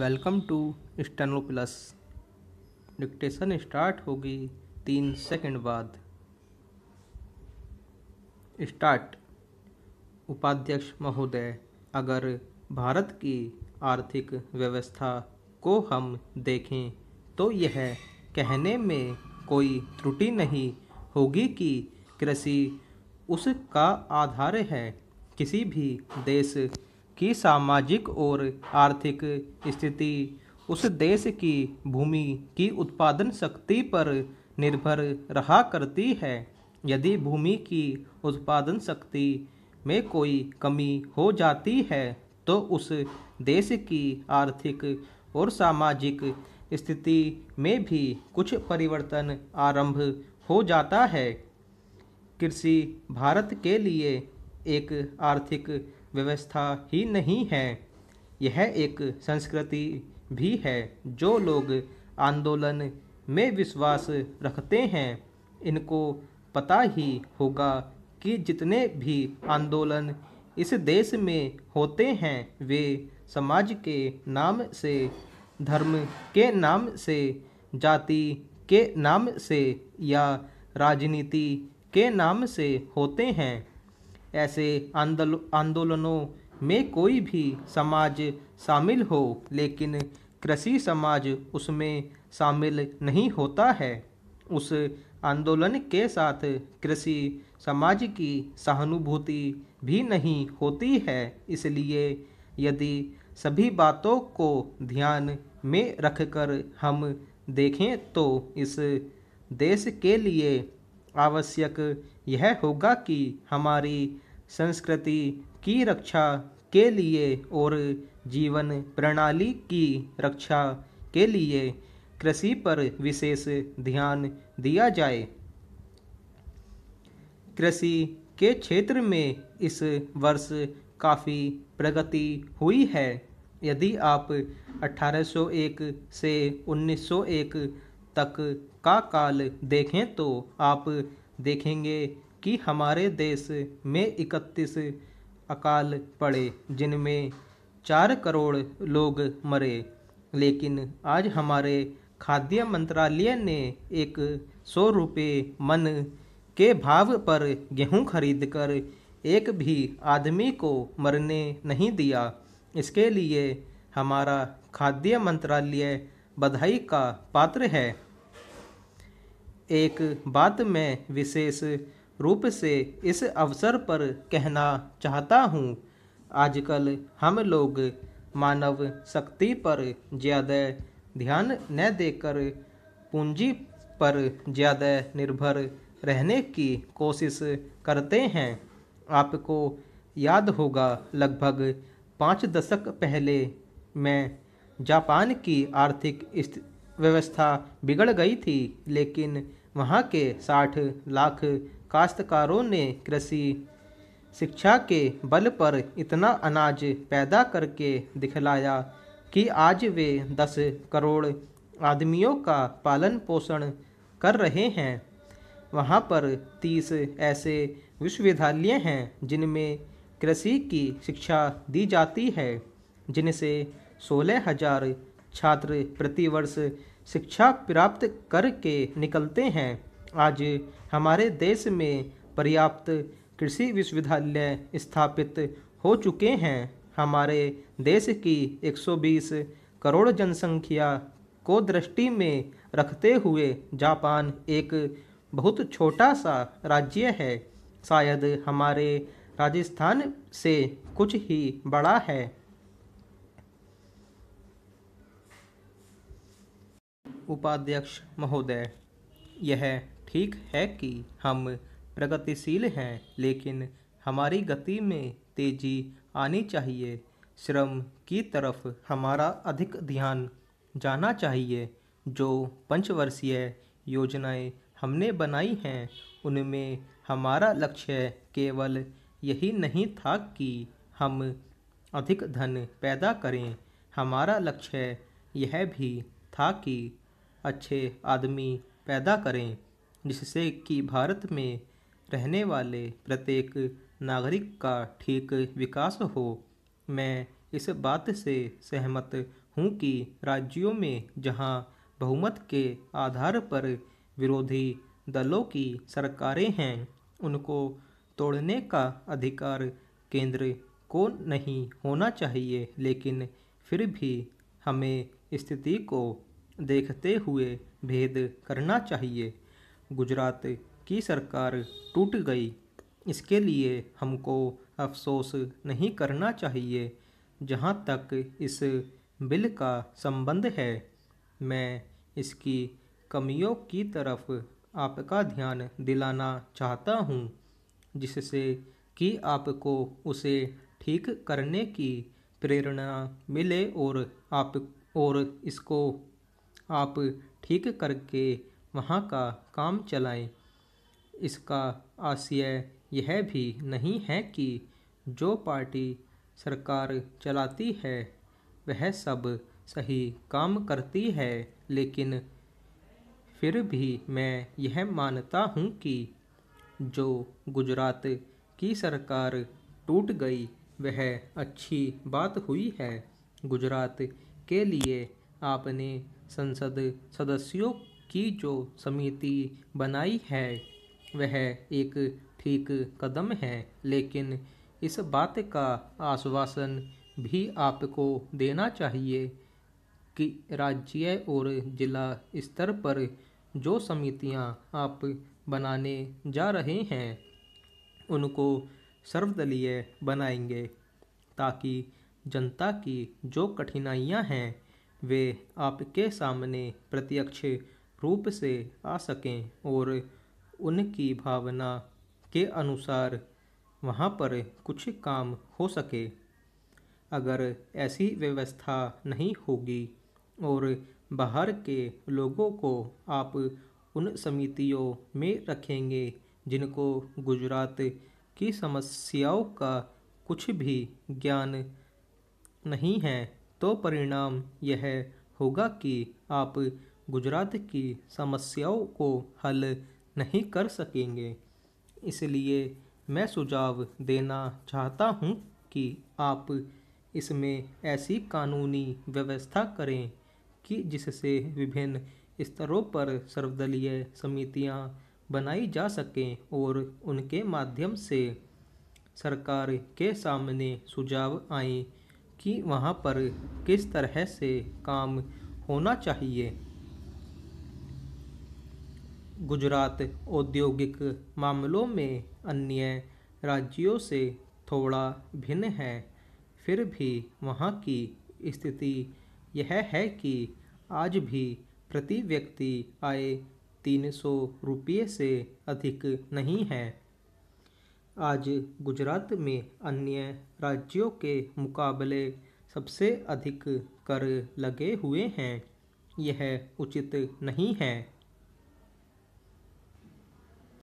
Welcome to steno plus dictation start होगी तीन second बाद स्टार्ट उपाध्यक्ष महोदय अगर भारत की आर्थिक व्यवस्था को हम देखें तो यह कहने में कोई त्रुटि नहीं होगी कि कृषि उसका आधार है किसी भी देश की सामाजिक और आर्थिक स्थिति उस देश की भूमि की उत्पादन शक्ति पर निर्भर रहा करती है यदि भूमि की उत्पादन शक्ति में कोई कमी हो जाती है तो उस देश की आर्थिक और सामाजिक स्थिति में भी कुछ परिवर्तन आरंभ हो जाता है कृषि भारत के लिए एक आर्थिक व्यवस्था ही नहीं है यह एक संस्कृति भी है जो लोग आंदोलन में विश्वास रखते हैं इनको पता ही होगा कि जितने भी आंदोलन इस देश में होते हैं वे समाज के नाम से धर्म के नाम से जाति के नाम से या राजनीति के नाम से होते हैं ऐसे आंदोलनों में कोई भी समाज शामिल हो लेकिन कृषि समाज उसमें शामिल नहीं होता है उस आंदोलन के साथ कृषि समाज की सहानुभूति भी नहीं होती है इसलिए यदि सभी बातों को ध्यान में रखकर हम देखें तो इस देश के लिए आवश्यक यह होगा कि हमारी संस्कृति की रक्षा के लिए और जीवन प्रणाली की रक्षा के लिए कृषि पर विशेष ध्यान दिया जाए कृषि के क्षेत्र में इस वर्ष काफ़ी प्रगति हुई है यदि आप 1801 से 1901 तक का काल देखें तो आप देखेंगे कि हमारे देश में इकतीस अकाल पड़े जिनमें चार करोड़ लोग मरे लेकिन आज हमारे खाद्य मंत्रालय ने एक सौ रुपये मन के भाव पर गेहूं खरीदकर एक भी आदमी को मरने नहीं दिया इसके लिए हमारा खाद्य मंत्रालय बधाई का पात्र है एक बात मैं विशेष रूप से इस अवसर पर कहना चाहता हूँ आजकल हम लोग मानव शक्ति पर ज़्यादा ध्यान न देकर पूंजी पर ज़्यादा निर्भर रहने की कोशिश करते हैं आपको याद होगा लगभग पाँच दशक पहले मैं जापान की आर्थिक व्यवस्था बिगड़ गई थी लेकिन वहाँ के 60 लाख काश्तकारों ने कृषि शिक्षा के बल पर इतना अनाज पैदा करके दिखलाया कि आज वे 10 करोड़ आदमियों का पालन पोषण कर रहे हैं वहाँ पर 30 ऐसे विश्वविद्यालय हैं जिनमें कृषि की शिक्षा दी जाती है जिनसे सोलह हजार छात्र प्रतिवर्ष शिक्षा प्राप्त करके निकलते हैं आज हमारे देश में पर्याप्त कृषि विश्वविद्यालय स्थापित हो चुके हैं हमारे देश की 120 करोड़ जनसंख्या को दृष्टि में रखते हुए जापान एक बहुत छोटा सा राज्य है शायद हमारे राजस्थान से कुछ ही बड़ा है उपाध्यक्ष महोदय यह ठीक है कि हम प्रगतिशील हैं लेकिन हमारी गति में तेजी आनी चाहिए श्रम की तरफ हमारा अधिक ध्यान जाना चाहिए जो पंचवर्षीय योजनाएं हमने बनाई हैं उनमें हमारा लक्ष्य केवल यही नहीं था कि हम अधिक धन पैदा करें हमारा लक्ष्य यह भी था कि अच्छे आदमी पैदा करें जिससे कि भारत में रहने वाले प्रत्येक नागरिक का ठीक विकास हो मैं इस बात से सहमत हूँ कि राज्यों में जहाँ बहुमत के आधार पर विरोधी दलों की सरकारें हैं उनको तोड़ने का अधिकार केंद्र को नहीं होना चाहिए लेकिन फिर भी हमें स्थिति को देखते हुए भेद करना चाहिए गुजरात की सरकार टूट गई इसके लिए हमको अफसोस नहीं करना चाहिए जहाँ तक इस बिल का संबंध है मैं इसकी कमियों की तरफ आपका ध्यान दिलाना चाहता हूँ जिससे कि आपको उसे ठीक करने की प्रेरणा मिले और आप और इसको आप ठीक करके वहाँ का काम चलाएं। इसका आशय यह भी नहीं है कि जो पार्टी सरकार चलाती है वह सब सही काम करती है लेकिन फिर भी मैं यह मानता हूँ कि जो गुजरात की सरकार टूट गई वह अच्छी बात हुई है गुजरात के लिए आपने संसद सदस्यों की जो समिति बनाई है वह एक ठीक कदम है लेकिन इस बात का आश्वासन भी आपको देना चाहिए कि राज्य और जिला स्तर पर जो समितियां आप बनाने जा रहे हैं उनको सर्वदलीय बनाएंगे ताकि जनता की जो कठिनाइयां हैं वे आपके सामने प्रत्यक्ष रूप से आ सकें और उनकी भावना के अनुसार वहाँ पर कुछ काम हो सके अगर ऐसी व्यवस्था नहीं होगी और बाहर के लोगों को आप उन समितियों में रखेंगे जिनको गुजरात की समस्याओं का कुछ भी ज्ञान नहीं है तो परिणाम यह होगा कि आप गुजरात की समस्याओं को हल नहीं कर सकेंगे इसलिए मैं सुझाव देना चाहता हूँ कि आप इसमें ऐसी कानूनी व्यवस्था करें कि जिससे विभिन्न स्तरों पर सर्वदलीय समितियाँ बनाई जा सकें और उनके माध्यम से सरकार के सामने सुझाव आएँ कि वहाँ पर किस तरह से काम होना चाहिए गुजरात औद्योगिक मामलों में अन्य राज्यों से थोड़ा भिन्न है फिर भी वहाँ की स्थिति यह है कि आज भी प्रति व्यक्ति आय तीन सौ रुपये से अधिक नहीं है आज गुजरात में अन्य राज्यों के मुकाबले सबसे अधिक कर लगे हुए हैं यह उचित नहीं है